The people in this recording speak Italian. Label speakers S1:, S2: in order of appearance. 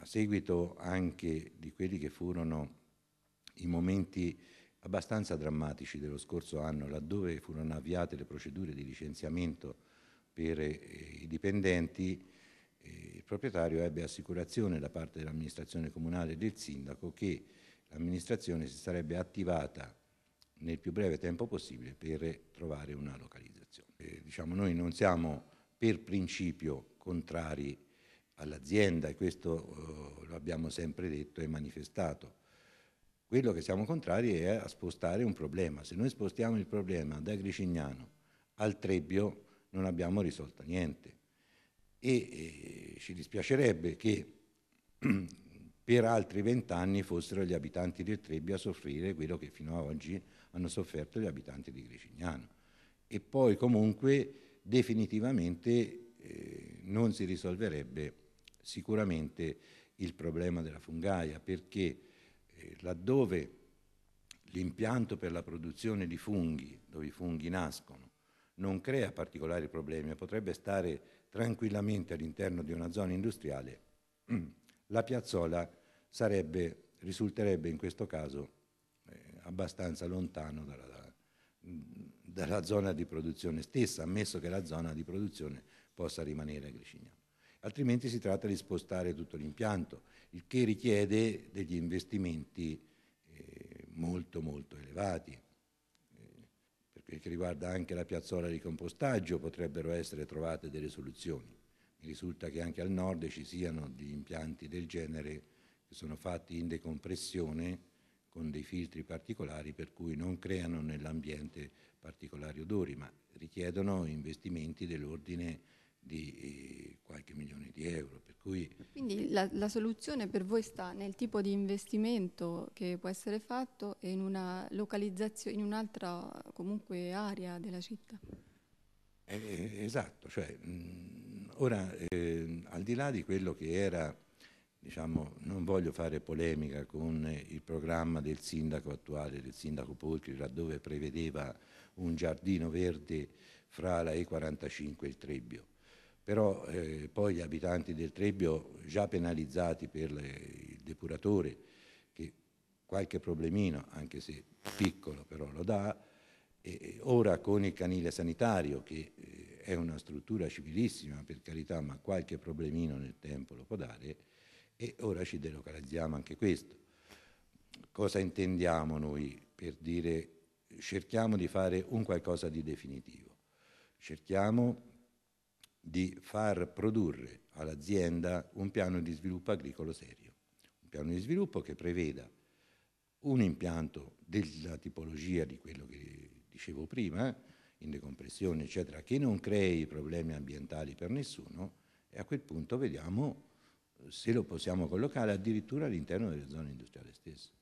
S1: a seguito anche di quelli che furono i momenti abbastanza drammatici dello scorso anno, laddove furono avviate le procedure di licenziamento per eh, i dipendenti, eh, il proprietario ebbe assicurazione da parte dell'amministrazione comunale e del sindaco che l'amministrazione si sarebbe attivata nel più breve tempo possibile per trovare una localizzazione. Eh, diciamo, noi non siamo per principio contrari a all'azienda e questo eh, lo abbiamo sempre detto e manifestato. Quello che siamo contrari è a spostare un problema. Se noi spostiamo il problema da Gricignano al Trebbio non abbiamo risolto niente e eh, ci dispiacerebbe che per altri vent'anni fossero gli abitanti del Trebbio a soffrire quello che fino ad oggi hanno sofferto gli abitanti di Gricignano. E poi comunque definitivamente eh, non si risolverebbe sicuramente il problema della fungaia, perché eh, laddove l'impianto per la produzione di funghi, dove i funghi nascono, non crea particolari problemi e potrebbe stare tranquillamente all'interno di una zona industriale, la piazzola sarebbe, risulterebbe in questo caso eh, abbastanza lontano dalla, dalla zona di produzione stessa, ammesso che la zona di produzione possa rimanere a Gricignano altrimenti si tratta di spostare tutto l'impianto, il che richiede degli investimenti eh, molto molto elevati. Eh, per quel che riguarda anche la piazzola di compostaggio potrebbero essere trovate delle soluzioni. Mi risulta che anche al nord ci siano degli impianti del genere che sono fatti in decompressione con dei filtri particolari per cui non creano nell'ambiente particolari odori, ma richiedono investimenti dell'ordine di eh, quasi di euro. Cui... Quindi la, la, soluzione per voi sta nel tipo di investimento che può essere fatto e in una localizzazione, in un'altra comunque area della città. Eh, eh esatto, cioè, mh, mm, ora eh, al di là di quello che era, diciamo, non voglio fare polemica con il programma del sindaco attuale, del sindaco Polchi, laddove prevedeva un giardino verde fra la E45 e il Trebbio però eh, poi gli abitanti del Trebbio già penalizzati per le, il depuratore che qualche problemino, anche se piccolo però lo dà, e ora con il canile sanitario che eh, è una struttura civilissima per carità ma qualche problemino nel tempo lo può dare e ora ci delocalizziamo anche questo. Cosa intendiamo noi per dire cerchiamo di fare un qualcosa di definitivo? Cerchiamo di far produrre all'azienda un piano di sviluppo agricolo serio, un piano di sviluppo che preveda un impianto della tipologia di quello che dicevo prima, eh, in decompressione, eccetera, che non crei problemi ambientali per nessuno e a quel punto vediamo eh, se lo possiamo collocare addirittura all'interno delle zone industriali stesse.